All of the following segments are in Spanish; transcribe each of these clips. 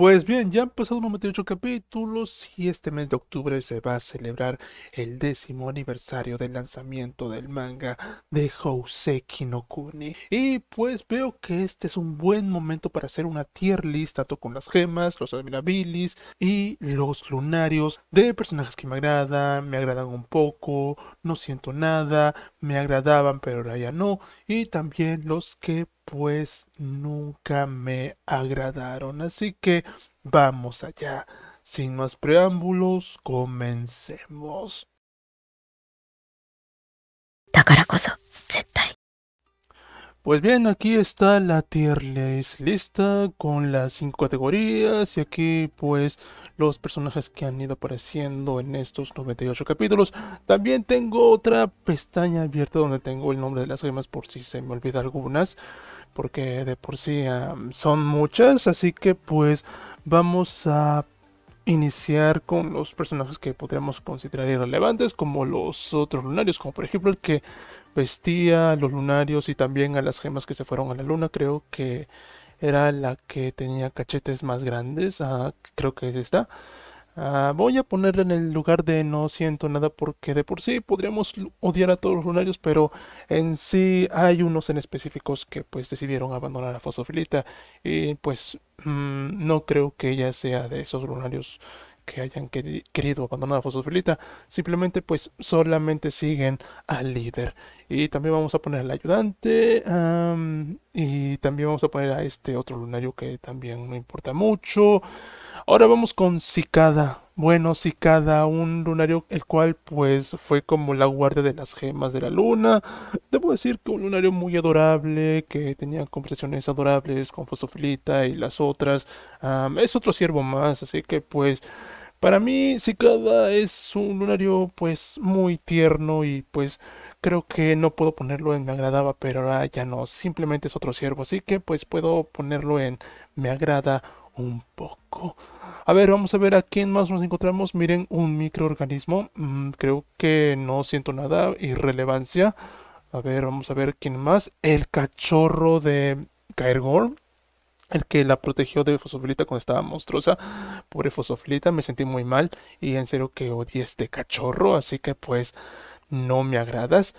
Pues bien, ya han pasado 98 capítulos y este mes de octubre se va a celebrar el décimo aniversario del lanzamiento del manga de Houseki no Kuni. Y pues veo que este es un buen momento para hacer una tier list tanto con las gemas, los admirabilis y los lunarios de personajes que me agradan, me agradan un poco, no siento nada, me agradaban pero ahora ya no y también los que pues nunca me agradaron. Así que vamos allá. Sin más preámbulos, comencemos. Pues bien, aquí está la tier list lista con las cinco categorías y aquí pues los personajes que han ido apareciendo en estos 98 capítulos. También tengo otra pestaña abierta donde tengo el nombre de las gemas por si se me olvida algunas porque de por sí son muchas, así que pues vamos a iniciar con los personajes que podríamos considerar irrelevantes, como los otros lunarios, como por ejemplo el que vestía a los lunarios y también a las gemas que se fueron a la luna, creo que era la que tenía cachetes más grandes, ah, creo que es esta. Ah, voy a ponerle en el lugar de no siento nada porque de por sí podríamos odiar a todos los lunarios, pero en sí hay unos en específicos que pues decidieron abandonar a Fosofilita y pues mm, no creo que ella sea de esos lunarios que hayan querido abandonar a Fosofilita, simplemente pues solamente siguen al líder y también vamos a poner al ayudante. y también vamos a poner a este otro lunario que también no importa mucho. Ahora vamos con Cicada. Bueno, Cicada, un lunario el cual pues fue como la guardia de las gemas de la luna. Debo decir que un lunario muy adorable, que tenía conversaciones adorables con Fosofilita y las otras. es otro siervo más, así que pues... Para mí, Cicada es un lunario pues muy tierno y pues Creo que no puedo ponerlo en me agradaba, pero ahora ya no, simplemente es otro ciervo, así que pues puedo ponerlo en me agrada un poco. A ver, vamos a ver a quién más nos encontramos. Miren, un microorganismo. Mm, creo que no siento nada, irrelevancia. A ver, vamos a ver quién más. El cachorro de Caergor. El que la protegió de Fosofilita cuando estaba monstruosa. Pobre Fosofilita, me sentí muy mal. Y en serio que odié este cachorro. Así que pues no me agradas.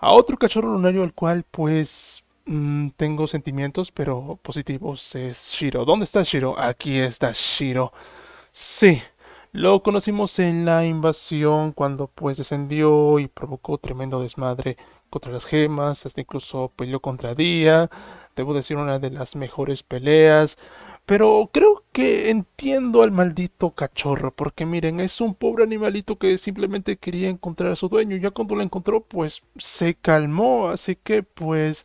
A otro cachorro lunario al cual pues mm, tengo sentimientos pero positivos es Shiro. ¿Dónde está Shiro? Aquí está Shiro. Sí. Lo conocimos en la invasión cuando pues descendió y provocó tremendo desmadre contra las gemas, hasta incluso peleó contra Día. Debo decir una de las mejores peleas. Pero creo que entiendo al maldito cachorro, porque miren, es un pobre animalito que simplemente quería encontrar a su dueño. Ya cuando lo encontró, pues se calmó, así que pues...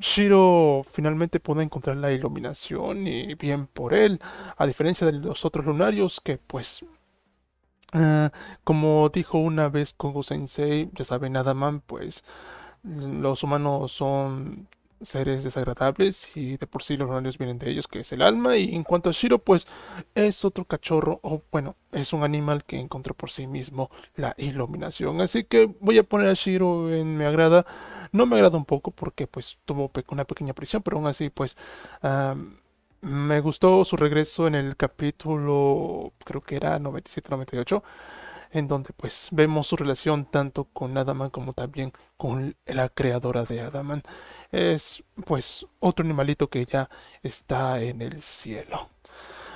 Shiro finalmente pudo encontrar la iluminación y bien por él, a diferencia de los otros lunarios que pues... Eh, como dijo una vez Kongo Sensei, ya saben, más pues los humanos son seres desagradables y de por sí los horarios vienen de ellos, que es el alma. Y en cuanto a Shiro, pues es otro cachorro, o bueno, es un animal que encontró por sí mismo la iluminación. Así que voy a poner a Shiro en me agrada. No me agrada un poco porque pues tuvo una pequeña prisión, pero aún así pues... me gustó su regreso en el capítulo, creo que era 97-98, en donde pues vemos su relación tanto con Adaman como también con la creadora de Adaman es pues otro animalito que ya está en el cielo.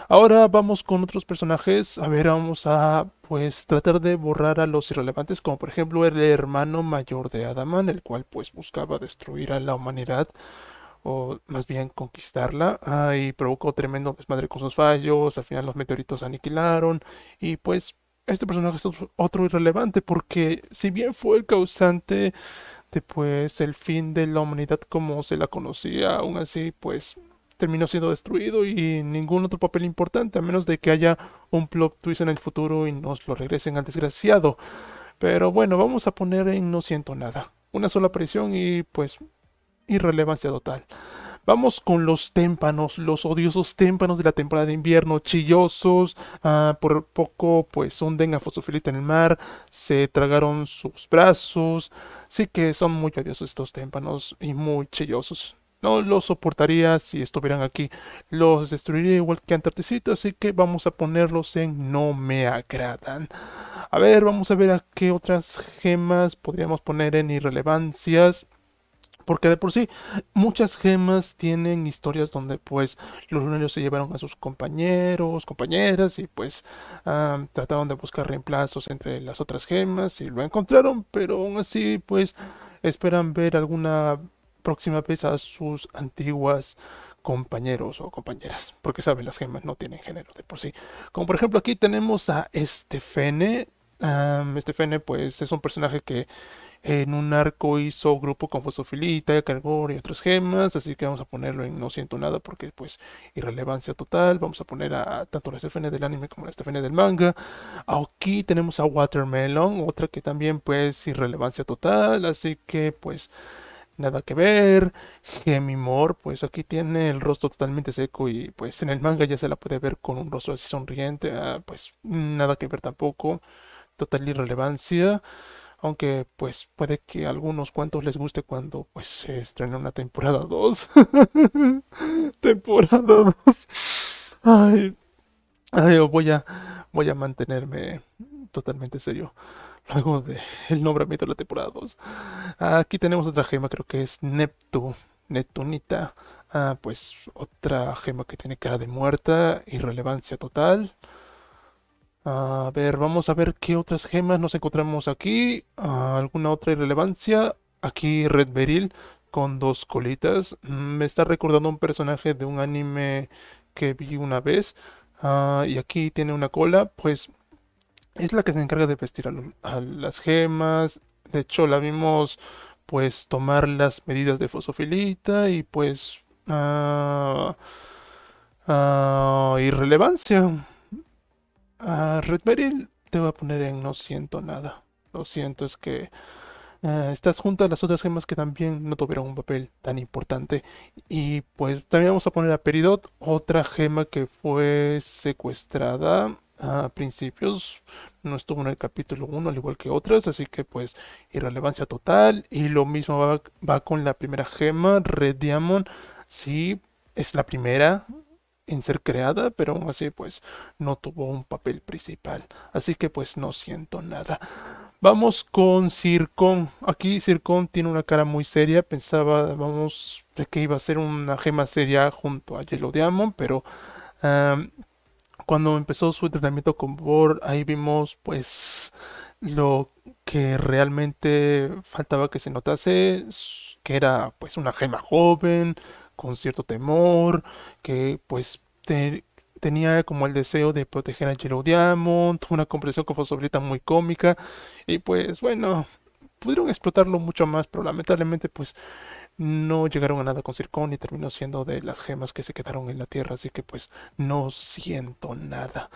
Ahora vamos con otros personajes. A ver, vamos a pues tratar de borrar a los irrelevantes, como por ejemplo el hermano mayor de adamán el cual pues buscaba destruir a la humanidad o más bien conquistarla, y provocó tremendo desmadre con sus fallos, al final los meteoritos aniquilaron, y pues este personaje es otro irrelevante, porque si bien fue el causante este, pues el fin de la humanidad como se la conocía, aún así pues terminó siendo destruido y ningún otro papel importante, a menos de que haya un plot twist en el futuro y nos lo regresen al desgraciado. Pero bueno, vamos a poner en No siento nada. Una sola aparición y pues irrelevancia total. Vamos con los témpanos, los odiosos témpanos de la temporada de invierno, chillosos, ah, por poco pues hunden a Fosofilita en el mar, se tragaron sus brazos, sí que son muy odiosos estos témpanos y muy chillosos. No los soportaría si estuvieran aquí, los destruiría igual que antartecito. así que vamos a ponerlos en no me agradan. A ver, vamos a ver a qué otras gemas podríamos poner en irrelevancias. Porque de por sí, muchas gemas tienen historias donde pues los lunarios se llevaron a sus compañeros, compañeras y pues trataron de buscar reemplazos entre las otras gemas y lo encontraron, pero aún así pues esperan ver alguna próxima vez a sus antiguas compañeros o compañeras, porque saben, las gemas no tienen género de por sí. Como por ejemplo aquí tenemos a Estefene, Estefene pues es un personaje que en un arco hizo grupo con Fosofilita, cargor y otras gemas, así que vamos a ponerlo en no siento nada porque pues irrelevancia total. Vamos a poner a, tanto la FN del anime como la FN del manga. Aquí tenemos a Watermelon, otra que también pues irrelevancia total, así que pues nada que ver. Gemimor, pues aquí tiene el rostro totalmente seco y pues en el manga ya se la puede ver con un rostro así sonriente, ah, pues nada que ver tampoco, total irrelevancia. Aunque pues puede que a algunos cuantos les guste cuando pues se estrena una temporada 2. temporada 2. Ay, voy a voy a mantenerme totalmente serio luego de el nombramiento de la temporada 2. Aquí tenemos otra gema, creo que es Neptu, Neptunita. Ah, pues otra gema que tiene cara de muerta, irrelevancia total. A ver, vamos a ver qué otras gemas nos encontramos aquí. Ah, ¿Alguna otra irrelevancia? Aquí Red Beryl con dos colitas. Mm, me está recordando un personaje de un anime que vi una vez. Ah, y aquí tiene una cola, pues es la que se encarga de vestir a, las gemas. De hecho, la vimos pues tomar las medidas de fosofilita y pues... Ah, irrelevancia. A Red Beryl te va a poner en no siento nada. Lo siento, es que eh, estás juntas a las otras gemas que también no tuvieron un papel tan importante. Y pues también vamos a poner a Peridot, otra gema que fue secuestrada a principios. No estuvo en el capítulo 1 al igual que otras, así que pues irrelevancia total. Y lo mismo va, va con la primera gema, Red Diamond. Sí, es la primera, en ser creada, pero aún así pues no tuvo un papel principal. Así que pues no siento nada. Vamos con circon Aquí circon tiene una cara muy seria. Pensaba, vamos, que iba a ser una gema seria junto a Yellow Diamond, pero cuando empezó su entrenamiento con Bor, ahí vimos pues lo que realmente faltaba que se notase, que era pues una gema joven, con cierto temor, que pues tenía como el deseo de proteger a Yellow Diamond, una comprensión con Fosobrita muy cómica, y pues bueno, pudieron explotarlo mucho más, pero lamentablemente pues no llegaron a nada con Circón y terminó siendo de las gemas que se quedaron en la tierra, así que pues no siento nada.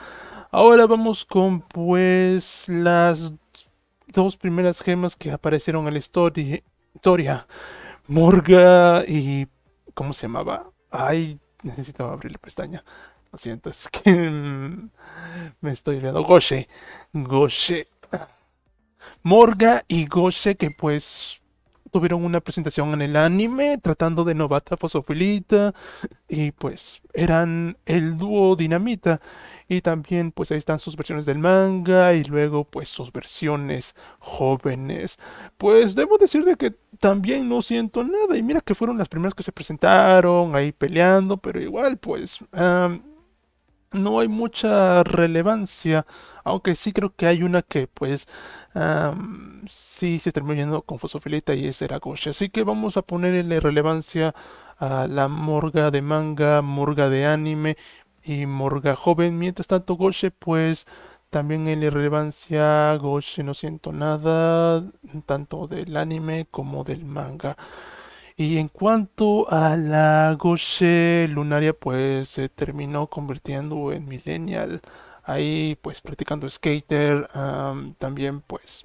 Ahora vamos con pues las dos primeras gemas que aparecieron en la historia, Morga y ¿Cómo se llamaba? Ay, necesito abrir la pestaña. Lo siento, es que me estoy viendo. Goshe. Goshe. Morga y Goshe, que pues tuvieron una presentación en el anime tratando de novata posofilita y pues eran el dúo Dinamita y también pues ahí están sus versiones del manga y luego pues sus versiones jóvenes. Pues debo decir de que también no siento nada y mira que fueron las primeras que se presentaron ahí peleando, pero igual pues no hay mucha relevancia, aunque sí creo que hay una que pues si sí se terminó yendo con Fosofilita y ese era Goshi Así que vamos a ponerle relevancia a la morga de manga, morga de anime y morga joven. Mientras tanto, Goshe, pues también en relevancia, Goshe no siento nada, tanto del anime como del manga. Y en cuanto a la Goshe lunaria, pues se terminó convirtiendo en millennial ahí pues practicando skater, también pues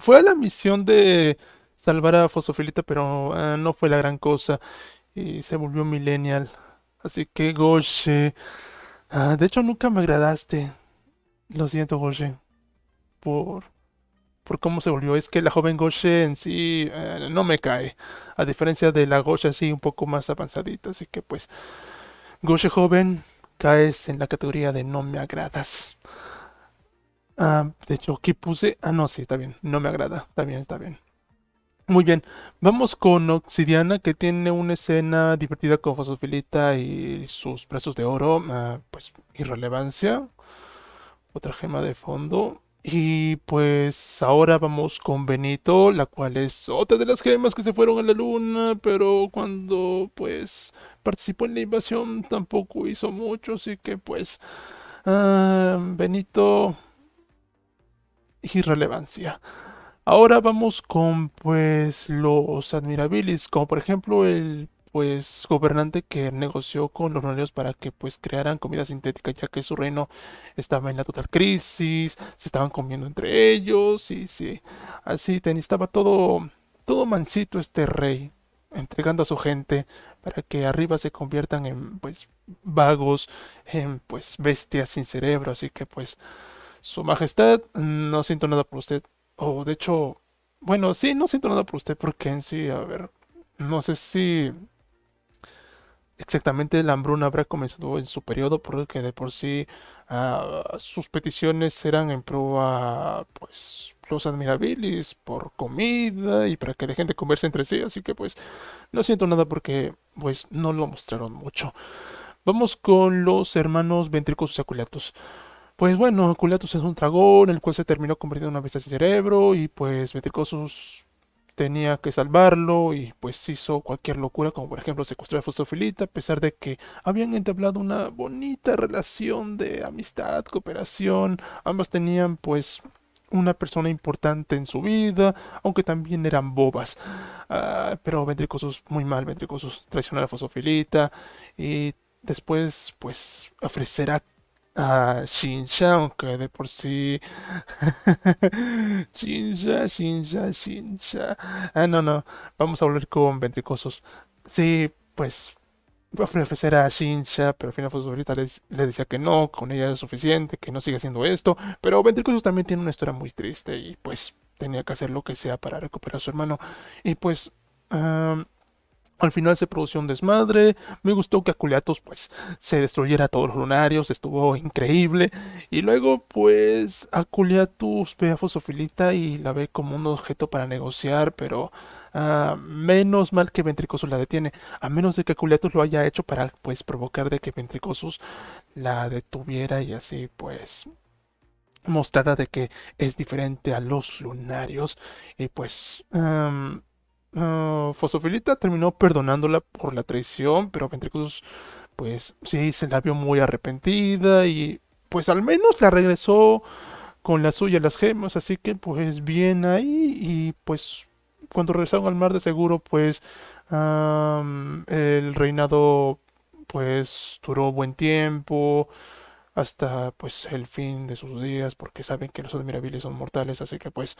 fue a la misión de salvar a Fosofilita, pero ah, no fue la gran cosa y se volvió millennial. Así que Goshe. Ah, de hecho nunca me agradaste. Lo siento Goshe por por cómo se volvió. Es que la joven Goshe en sí eh, no me cae. A diferencia de la Goshe así un poco más avanzadita. Así que pues Goshe joven, caes en la categoría de no me agradas. Ah, de hecho, aquí puse. Ah, no, sí, está bien. No me agrada. Está bien, está bien. Muy bien. Vamos con Obsidiana, que tiene una escena divertida con Fosofilita y sus presos de oro. Ah, pues irrelevancia. Otra gema de fondo. Y pues ahora vamos con Benito, la cual es otra de las gemas que se fueron a la luna, pero cuando pues participó en la invasión tampoco hizo mucho, así que pues ah, Benito irrelevancia. Ahora vamos con pues los admirabilis, como por ejemplo el pues gobernante que negoció con los reneros para que pues crearan comida sintética ya que su reino estaba en la total crisis, se estaban comiendo entre ellos y sí, así ten, estaba todo todo mansito este rey entregando a su gente para que arriba se conviertan en pues vagos, en pues bestias sin cerebro, así que pues su majestad no siento nada por usted o de hecho bueno, sí, no siento nada por usted porque en sí, a ver, no sé si Exactamente, la hambruna habrá comenzado en su periodo, por que de por sí ah, sus peticiones eran en pro a pues, los admirabilis por comida y para que dejen de comerse entre sí, así que pues no siento nada porque pues no lo mostraron mucho. Vamos con los hermanos y aculatos. Pues bueno, aculeatos es un dragón, el cual se terminó convirtiendo en una bestia sin cerebro, y pues Ventricosus tenía que salvarlo y pues hizo cualquier locura, como por ejemplo secuestrar a Fosofilita, a pesar de que habían entablado una bonita relación de amistad, cooperación, ambas tenían pues una persona importante en su vida, aunque también eran bobas. Ah, pero Ventricosos, muy mal, Ventricosos, traicionar a Fosofilita y después pues ofrecerá a Shincha, aunque de por sí. Shincha, Shincha, Shincha... Ah, no, no. Vamos a volver con Ventricosos. Sí, pues. Voy a ofrecer a pero al final ahorita le decía que no, con ella es suficiente, que no siga haciendo esto. Pero Ventricosos también tiene una historia muy triste y pues tenía que hacer lo que sea para recuperar a su hermano. Y pues. Al final se produjo un desmadre. Me gustó que Aculiatus pues se destruyera todos los lunarios. Estuvo increíble. Y luego pues Aculeatus ve a Fosofilita y la ve como un objeto para negociar. Pero ah, menos mal que Ventricosus la detiene. A menos de que Aculiatus lo haya hecho para pues provocar de que Ventricosus la detuviera y así pues mostrara de que es diferente a los lunarios. Y pues... Ah, Fosofilita terminó perdonándola por la traición, pero Ventricus, pues sí, se la vio muy arrepentida y pues al menos la regresó con la suya las gemas, así que pues bien ahí y pues cuando regresaron al mar de seguro pues el reinado pues duró buen tiempo hasta pues el fin de sus días porque saben que los admirables son mortales así que pues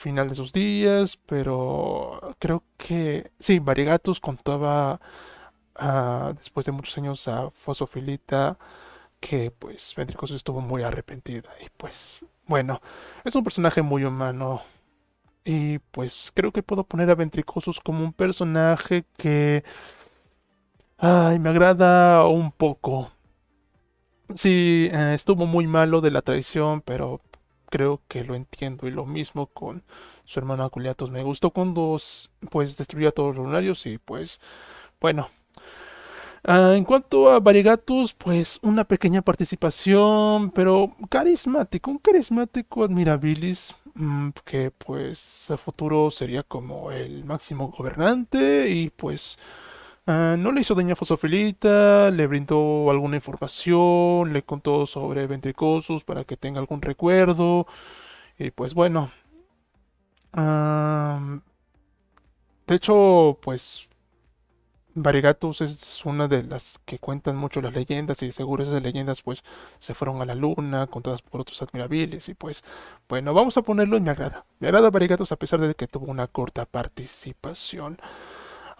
final de sus días, pero creo que sí, Variegatus contaba ah, después de muchos años a Fosofilita que pues Ventricos estuvo muy arrepentida y pues bueno, es un personaje muy humano y pues creo que puedo poner a Ventricosus como un personaje que ay, me agrada un poco. Sí, eh, estuvo muy malo de la traición, pero creo que lo entiendo. Y lo mismo con su hermano Aculiatos. Me gustó cuando pues destruyó a todos los lunarios y pues bueno. Ah, en cuanto a Variegatus, pues una pequeña participación, pero carismático, un carismático admirabilis mm, que pues a futuro sería como el máximo gobernante y pues Ah, no le hizo daño a Fosofilita, le brindó alguna información, le contó sobre Ventricosus para que tenga algún recuerdo. Y pues bueno. de hecho, pues Varigatus es una de las que cuentan mucho las leyendas y seguro esas leyendas pues se fueron a la luna contadas por otros admirables y pues bueno vamos a ponerlo en mi agrada. Me agrada Varigatus a pesar de que tuvo una corta participación.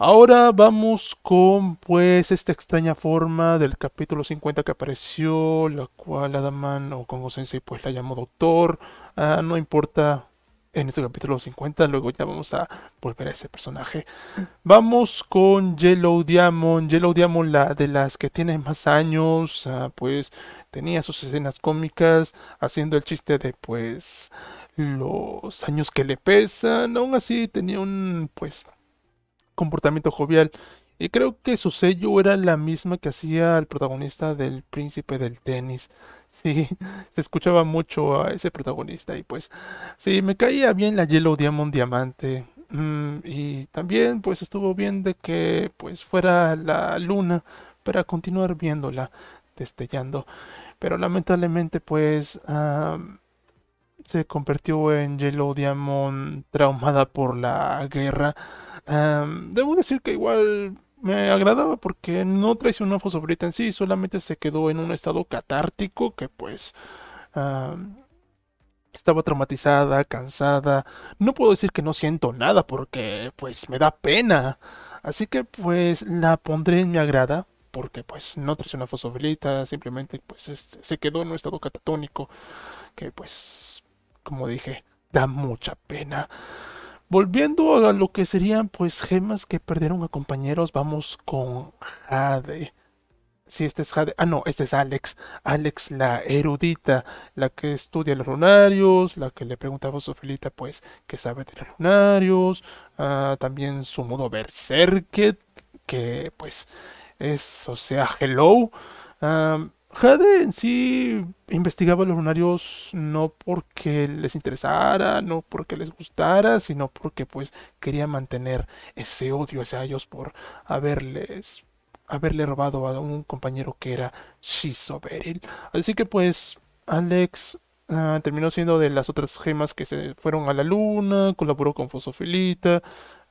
Ahora vamos con pues esta extraña forma del capítulo 50 que apareció, la cual Adaman o Kongo Sensei pues la llamó doctor. Ah, no importa en este capítulo 50, luego ya vamos a volver a ese personaje. Vamos con Yellow Diamond. Yellow Diamond, la de las que tiene más años, ah, pues tenía sus escenas cómicas haciendo el chiste de pues los años que le pesan. Aún así tenía un pues comportamiento jovial. Y creo que su sello era la misma que hacía el protagonista del Príncipe del Tenis. Sí, se escuchaba mucho a ese protagonista y pues sí, me caía bien la Yellow Diamond Diamante. Mm, y también pues estuvo bien de que pues fuera la luna para continuar viéndola destellando. Pero lamentablemente pues se convirtió en Yellow Diamond traumada por la guerra. Em, debo decir que igual me agradaba porque no traicionó a Fosobrita en sí, solamente se quedó en un estado catártico que pues em, estaba traumatizada, cansada. No puedo decir que no siento nada porque pues me da pena. Así que pues la pondré en mi agrada porque pues no traicionó a Fosobrita, simplemente pues se quedó en un estado catatónico que pues como dije da mucha pena. Volviendo a lo que serían pues gemas que perdieron a compañeros, vamos con Jade. Si este es Jade, ah no, este es Alex. Alex la erudita, la que estudia los lunarios, la que le preguntamos a Sofilita pues que sabe de los lunarios, ah, también su modo berserker, que pues es, o sea, hello. Jade en sí investigaba los lunarios no porque les interesara, no porque les gustara, sino porque pues quería mantener ese odio hacia ellos por haberles haberle robado a un compañero que era Shizoberil. Así que pues Alex ah, terminó siendo de las otras gemas que se fueron a la luna, colaboró con Fosofilita,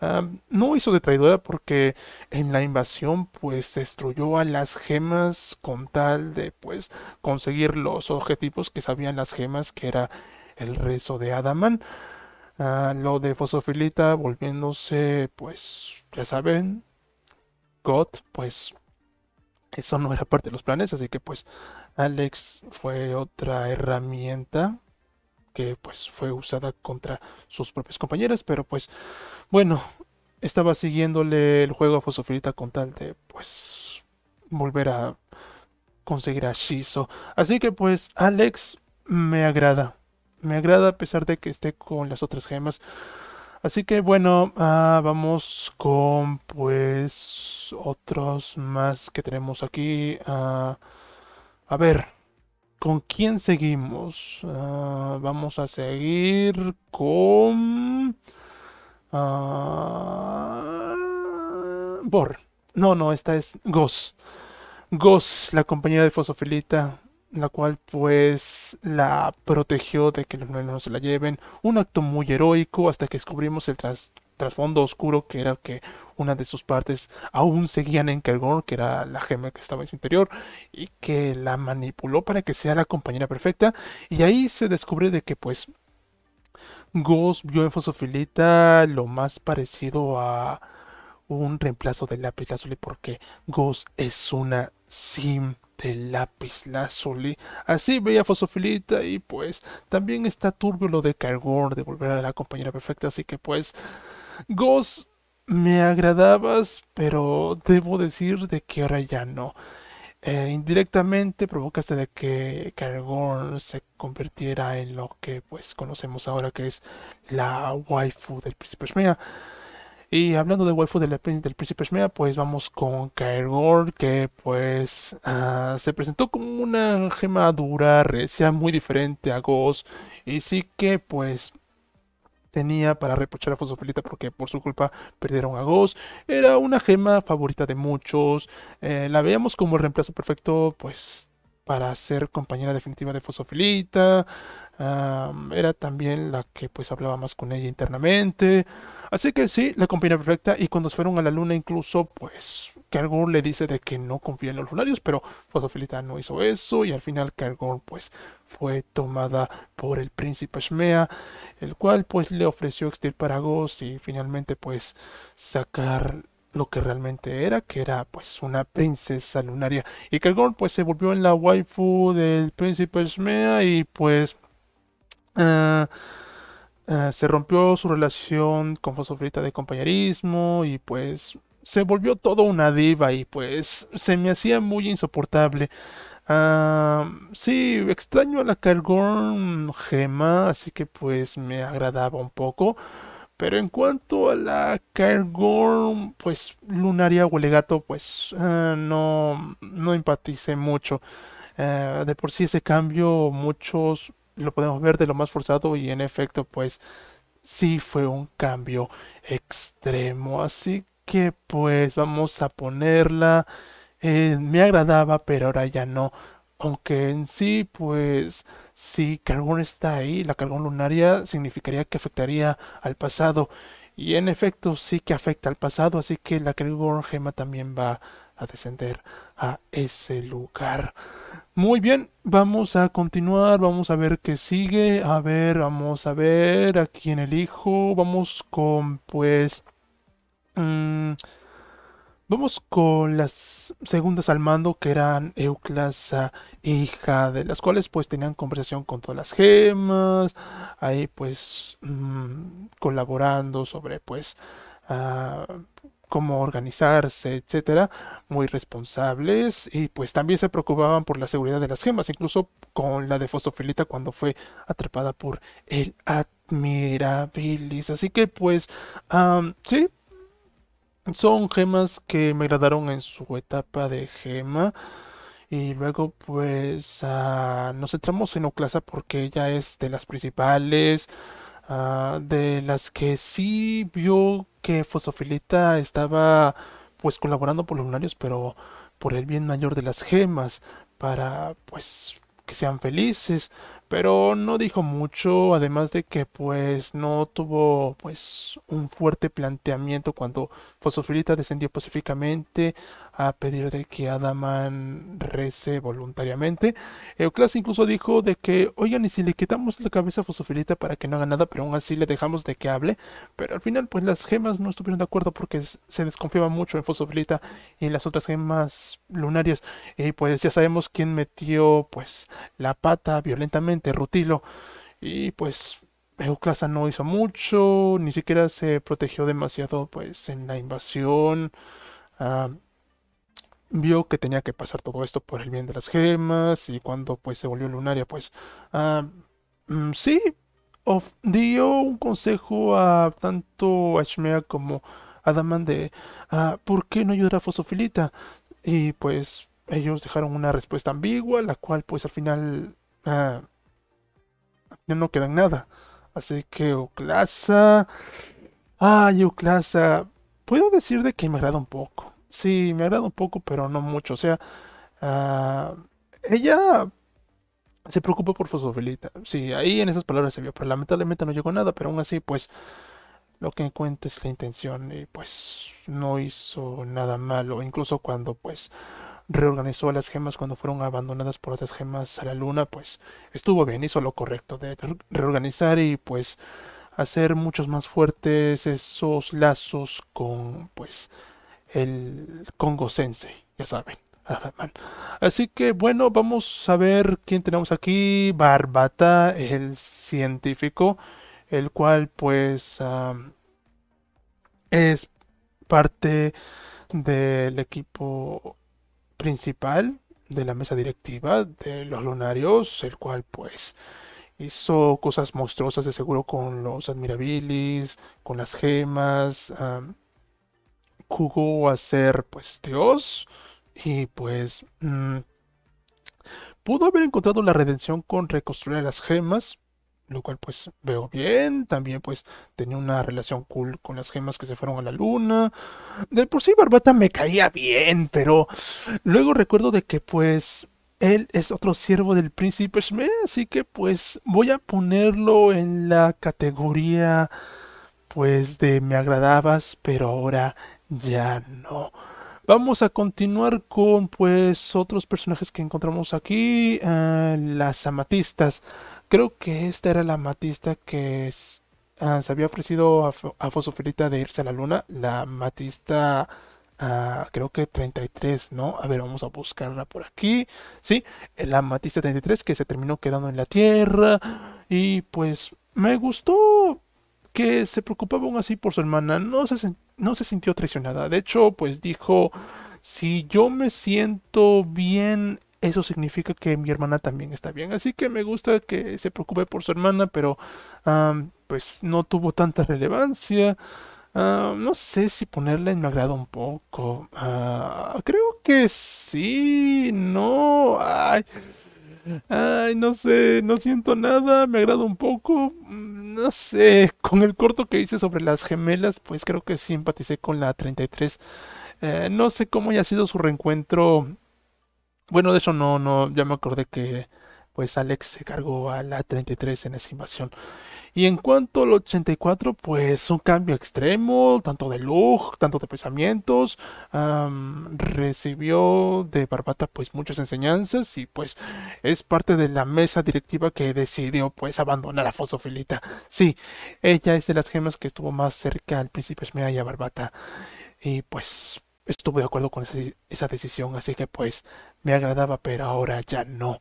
Ah, no hizo de traidora porque en la invasión pues destruyó a las gemas con tal de pues conseguir los objetivos que sabían las gemas que era el rezo de Adaman. Ah, lo de Fosofilita volviéndose pues ya saben God pues eso no era parte de los planes así que pues Alex fue otra herramienta que pues fue usada contra sus propias compañeras, pero pues bueno, estaba siguiéndole el juego a Fosofilita con tal de pues volver a conseguir a Shizo. Así que pues Alex me agrada, me agrada a pesar de que esté con las otras gemas. Así que bueno, ah, vamos con pues otros más que tenemos aquí. Ah, a ver, ¿Con quién seguimos? Ah, vamos a seguir con... Ah, Bor. No, no, esta es Goss. Goss, la compañera de Fosofilita, la cual pues la protegió de que los no se la lleven. Un acto muy heroico hasta que descubrimos el trastorno trasfondo oscuro que era que una de sus partes aún seguían en Kargorn que era la gema que estaba en su interior, y que la manipuló para que sea la compañera perfecta. Y ahí se descubre de que pues Ghost vio en Fosofilita lo más parecido a un reemplazo de lápiz lazuli porque Ghost es una sim de lápiz lazuli. Así veía Fosofilita y pues también está turbio lo de Cargor de volver a la compañera perfecta, así que pues Ghost, me agradabas, pero debo decir de que ahora ya no. Eh, indirectamente provocaste de que Cargorn se convirtiera en lo que pues conocemos ahora que es la waifu del príncipe Shmea. Y hablando de waifu del, príncipe Shmea, pues vamos con Kairgor que pues ah, se presentó como una gemadura dura, recia, muy diferente a Ghost. Y sí que pues tenía para reprochar a Fosofilita porque por su culpa perdieron a Ghost. Era una gema favorita de muchos. Eh, la veíamos como el reemplazo perfecto, pues, para ser compañera definitiva de Fosofilita. era también la que pues hablaba más con ella internamente. Así que sí, la compañera perfecta. Y cuando fueron a la luna incluso, pues Cargón le dice de que no confía en los lunarios, pero Fosofilita no hizo eso y al final Kargon pues fue tomada por el príncipe Shmea, el cual pues le ofreció extirpar a y finalmente pues sacar lo que realmente era, que era pues una princesa lunaria. Y Kargon pues se volvió en la waifu del príncipe Shmea y pues... Ah, ah, se rompió su relación con Fosofilita de compañerismo y pues se volvió todo una diva y pues se me hacía muy insoportable. Ah, sí, extraño a la Cargorn Gema, así que pues me agradaba un poco. Pero en cuanto a la Cargorn, pues Lunaria o Legato, pues ah, no, no empaticé mucho. Ah, de por sí ese cambio muchos lo podemos ver de lo más forzado y en efecto pues sí fue un cambio extremo. Así que pues vamos a ponerla. Eh, me agradaba, pero ahora ya no. Aunque en sí, pues, si carbón está ahí, la carbón lunaria significaría que afectaría al pasado. Y en efecto, sí que afecta al pasado, así que la Cargón gema también va a descender a ese lugar. Muy bien, vamos a continuar, vamos a ver qué sigue. A ver, vamos a ver a quién elijo. Vamos con, pues, Mm, vamos con las segundas al mando, que eran Euclasa ah, Hija de las cuales pues tenían conversación con todas las gemas, ahí pues mm, colaborando sobre pues ah, cómo organizarse, etcétera, muy responsables y pues también se preocupaban por la seguridad de las gemas, incluso con la de Fosofilita cuando fue atrapada por el Admirabilis. Así que pues sí, son gemas que me agradaron en su etapa de gema. Y luego pues ah, nos centramos en Oclasa porque ella es de las principales, ah, de las que sí vio que Fosofilita estaba pues colaborando por los lunarios, pero por el bien mayor de las gemas, para pues que sean felices, pero no dijo mucho, además de que pues no tuvo pues un fuerte planteamiento cuando Fosofilita descendió pacíficamente a pedir de que Adaman rece voluntariamente. Euclas incluso dijo de que, oigan, y si le quitamos la cabeza a Fosofilita para que no haga nada, pero aún así le dejamos de que hable. Pero al final, pues las gemas no estuvieron de acuerdo porque se desconfiaba mucho en Fosofilita y en las otras gemas lunarias. Y pues ya sabemos quién metió, pues, la pata violentamente, Rutilo. Y pues Euclasa no hizo mucho, ni siquiera se protegió demasiado pues en la invasión. Ah, vio que tenía que pasar todo esto por el bien de las gemas y cuando pues se volvió lunaria pues ah, mm, sí dio un consejo a tanto a como a de ah, ¿por qué no ayudar a Fosofilita? y pues ellos dejaron una respuesta ambigua la cual pues al final ya ah, no quedan nada así que Oclasa ay Oclasa puedo decir de que me agrada un poco Sí, me agrada un poco, pero no mucho. O sea, ah, ella se preocupó por Fosofilita. Sí, ahí en esas palabras se vio, pero lamentablemente no llegó nada, pero aún así, pues lo que cuenta es la intención y pues no hizo nada malo, incluso cuando pues reorganizó a las gemas cuando fueron abandonadas por otras gemas a la luna, pues estuvo bien, hizo lo correcto de reorganizar y pues hacer muchos más fuertes esos lazos con pues el Congo Sensei, ya saben. Así que bueno, vamos a ver quién tenemos aquí. Barbata, el científico, el cual pues es parte del equipo principal de la mesa directiva de los lunarios, el cual pues hizo cosas monstruosas de seguro con los admirabilis, con las gemas jugó a ser pues Dios y pues mm, pudo haber encontrado la redención con reconstruir las gemas, lo cual pues veo bien, también pues tenía una relación cool con las gemas que se fueron a la luna. De por sí Barbata me caía bien, pero luego recuerdo de que pues él es otro siervo del príncipe así que pues voy a ponerlo en la categoría pues de me agradabas, pero ahora ya no. Vamos a continuar con pues otros personajes que encontramos aquí. Eh, las amatistas. Creo que esta era la amatista que ah, se había ofrecido a, a, de irse a la luna. La amatista ah, creo que 33, ¿no? A ver, vamos a buscarla por aquí. Sí, la amatista 33 que se terminó quedando en la Tierra. Y pues me gustó que se preocupaba aún así por su hermana, no se, no se sintió traicionada. De hecho, pues dijo, si yo me siento bien, eso significa que mi hermana también está bien. Así que me gusta que se preocupe por su hermana, pero pues no tuvo tanta relevancia. no sé si ponerla en mi agrado un poco. Ah, creo que sí, no. Ay. Ay, no sé, no siento nada, me agrada un poco. Mm, no sé, con el corto que hice sobre las gemelas, pues creo que simpaticé con la 33. Eh, no sé cómo haya sido su reencuentro. Bueno, de eso no, no, ya me acordé que pues Alex se cargó a la 33 en esa invasión. Y en cuanto al 84, pues un cambio extremo, tanto de luz tanto de pensamientos. recibió de Barbata pues muchas enseñanzas y pues es parte de la mesa directiva que decidió pues abandonar a Fosofilita. Sí, ella es de las gemas que estuvo más cerca al príncipe Esmea y a Barbata. Y pues estuve de acuerdo con esa decisión, así que pues me agradaba, pero ahora ya no.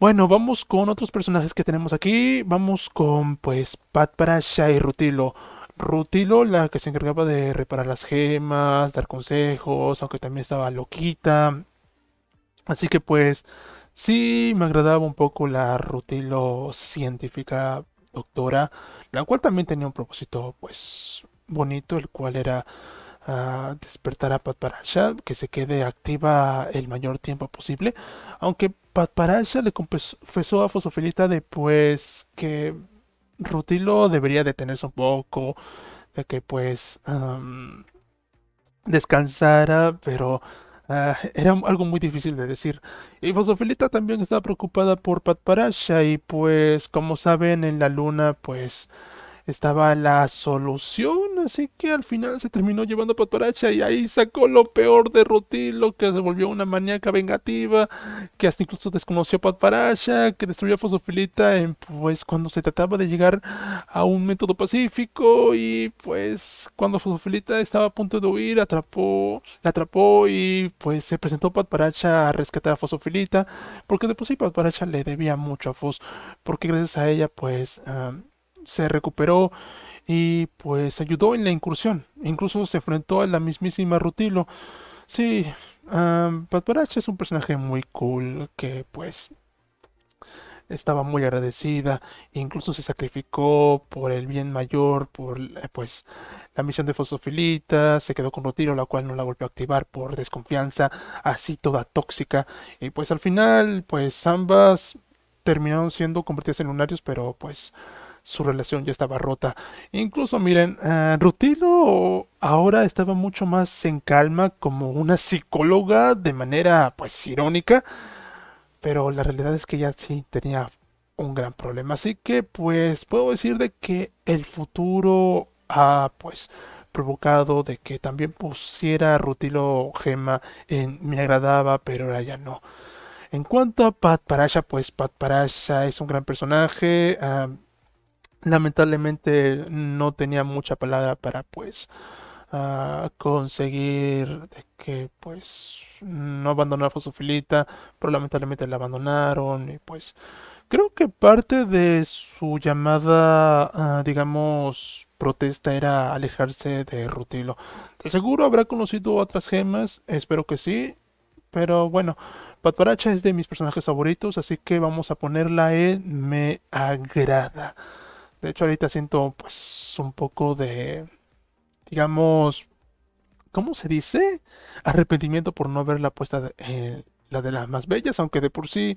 Bueno, vamos con otros personajes que tenemos aquí. Vamos con, pues, Pat Parasha y Rutilo. Rutilo, la que se encargaba de reparar las gemas, dar consejos, aunque también estaba loquita. Así que, pues, sí me agradaba un poco la Rutilo científica doctora, la cual también tenía un propósito, pues, bonito, el cual era ah, despertar a Pat Parasha, que se quede activa el mayor tiempo posible, aunque Parasha le confesó a Fosofilita de pues que Rutilo debería detenerse un poco, de que pues descansara, pero ah, era algo muy difícil de decir. Y Fosofilita también estaba preocupada por Parasha y pues como saben en la luna pues estaba la solución, así que al final se terminó llevando a Paracha y ahí sacó lo peor de Rutilo, que se volvió una maníaca vengativa, que hasta incluso desconoció a Patparacha, que destruyó a Fosofilita pues cuando se trataba de llegar a un método pacífico y pues cuando Fosofilita estaba a punto de huir, atrapó, la atrapó y pues se presentó Patparacha a rescatar a Fosofilita, porque después sí Patparacha le debía mucho a Fos, porque gracias a ella pues se recuperó y pues ayudó en la incursión. Incluso se enfrentó a la mismísima Rutilo. Sí, um, Pat es un personaje muy cool que pues estaba muy agradecida, incluso se sacrificó por el bien mayor, por eh, pues la misión de Fosofilita, se quedó con Rutilo, la cual no la volvió a activar por desconfianza, así toda tóxica, y pues al final, pues ambas terminaron siendo convertidas en lunarios, pero pues su relación ya estaba rota. Incluso miren, eh, Rutilo ahora estaba mucho más en calma como una psicóloga de manera pues irónica, pero la realidad es que ya sí tenía un gran problema. Así que pues puedo decir de que el futuro ha pues provocado de que también pusiera Rutilo Gema en me agradaba, pero ahora ya no. En cuanto a Pat Parasha, pues Pat Parasha es un gran personaje lamentablemente no tenía mucha palabra para pues ah, conseguir de que pues no abandonara su filita, pero lamentablemente la abandonaron y pues creo que parte de su llamada, ah, digamos, protesta era alejarse de Rutilo. De seguro habrá conocido otras gemas, espero que sí, pero bueno, Patparacha es de mis personajes favoritos, así que vamos a ponerla en Me agrada. De hecho, ahorita siento pues un poco de, digamos, ¿cómo se dice? Arrepentimiento por no haberla la puesta de, eh, la de las más bellas, aunque de por sí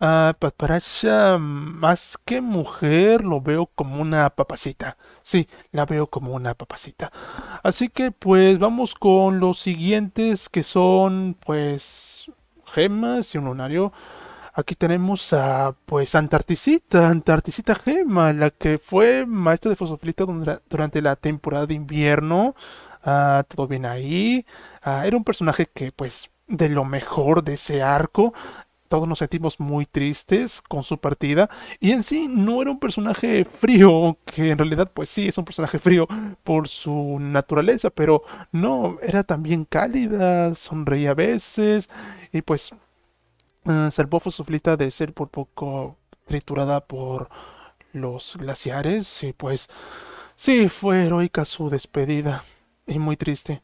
ah, para uh, más que mujer lo veo como una papacita. Sí, la veo como una papacita. Así que pues vamos con los siguientes que son pues gemas y un lunario. Aquí tenemos a pues Antarticita, Antarticita Gema, la que fue maestra de fosofilita durante la temporada de invierno. Ah, todo bien ahí. Ah, era un personaje que pues de lo mejor de ese arco. Todos nos sentimos muy tristes con su partida. Y en sí no era un personaje frío, que en realidad pues sí es un personaje frío por su naturaleza, pero no, era también cálida, sonreía a veces y pues Ah, salvó Salvo fue de ser por poco triturada por los glaciares y pues sí fue heroica su despedida y muy triste.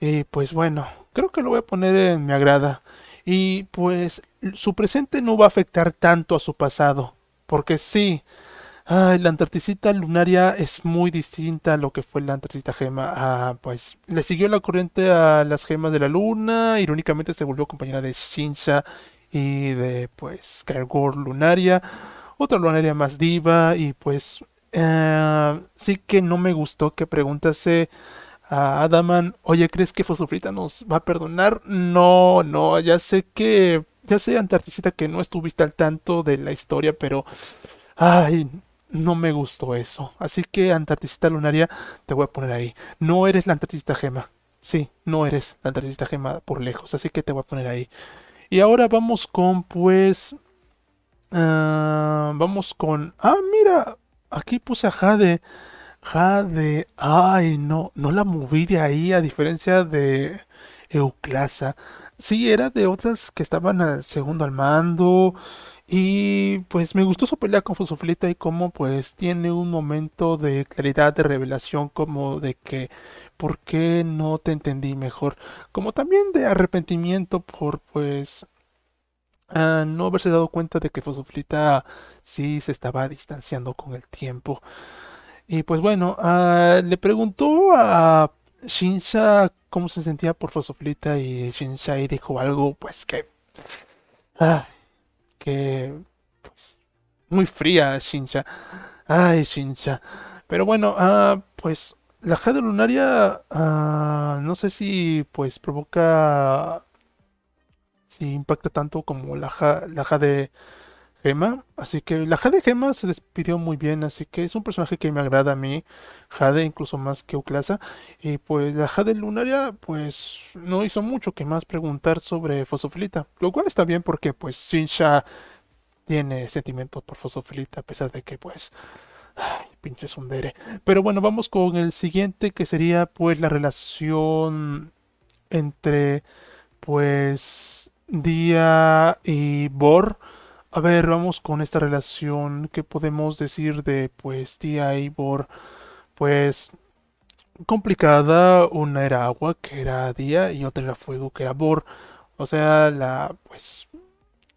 Y pues bueno, creo que lo voy a poner en me agrada. Y pues su presente no va a afectar tanto a su pasado. Porque sí, la Antarticita lunaria es muy distinta a lo que fue la Antarticita gema. Ah, pues le siguió la corriente a las gemas de la luna. Irónicamente se volvió compañera de Shincha y de pues Cargor Lunaria, otra Lunaria más diva y pues eh, sí que no me gustó que preguntase a Adaman, oye, ¿crees que Fosofrita nos va a perdonar? No, no, ya sé que, ya sé Antarticita que no estuviste al tanto de la historia, pero, ay, no me gustó eso. Así que Antarticita Lunaria, te voy a poner ahí. No eres la Antarticita Gema. Sí, no eres la Antarticita Gema por lejos, así que te voy a poner ahí. Y ahora vamos con, pues... Ah, vamos con... Ah, mira, aquí puse a Jade. Jade, ay, no, no la moví de ahí, a diferencia de Euclasa. Sí, era de otras que estaban al segundo al mando. Y pues me gustó su pelea con Fosoflita y cómo pues tiene un momento de claridad, de revelación, como de que por qué no te entendí mejor, como también de arrepentimiento por pues ah, no haberse dado cuenta de que Fosoflita sí se estaba distanciando con el tiempo. Y pues bueno, ah, le preguntó a Shinsha cómo se sentía por Fosoflita y Shinsha ahí dijo algo pues que... Ah, que... Pues, muy fría Shinsha. Ay, Shinsha. Pero bueno, ah, pues la Jade lunaria, ah, no sé si pues provoca, si impacta tanto como la, jade gema. Así que la jade gema se despidió muy bien, así que es un personaje que me agrada a mí, jade incluso más que Uclasa. Y pues la jade lunaria pues no hizo mucho que más preguntar sobre Fosofilita, lo cual está bien porque pues Shinsha tiene sentimientos por Fosofilita a pesar de que pues pinches sundere. Pero bueno, vamos con el siguiente que sería pues la relación entre pues Día y Bor. A ver, vamos con esta relación que podemos decir de pues Día y Bor. Pues complicada, una era agua que era Día y otra era fuego que era Bor. O sea, la pues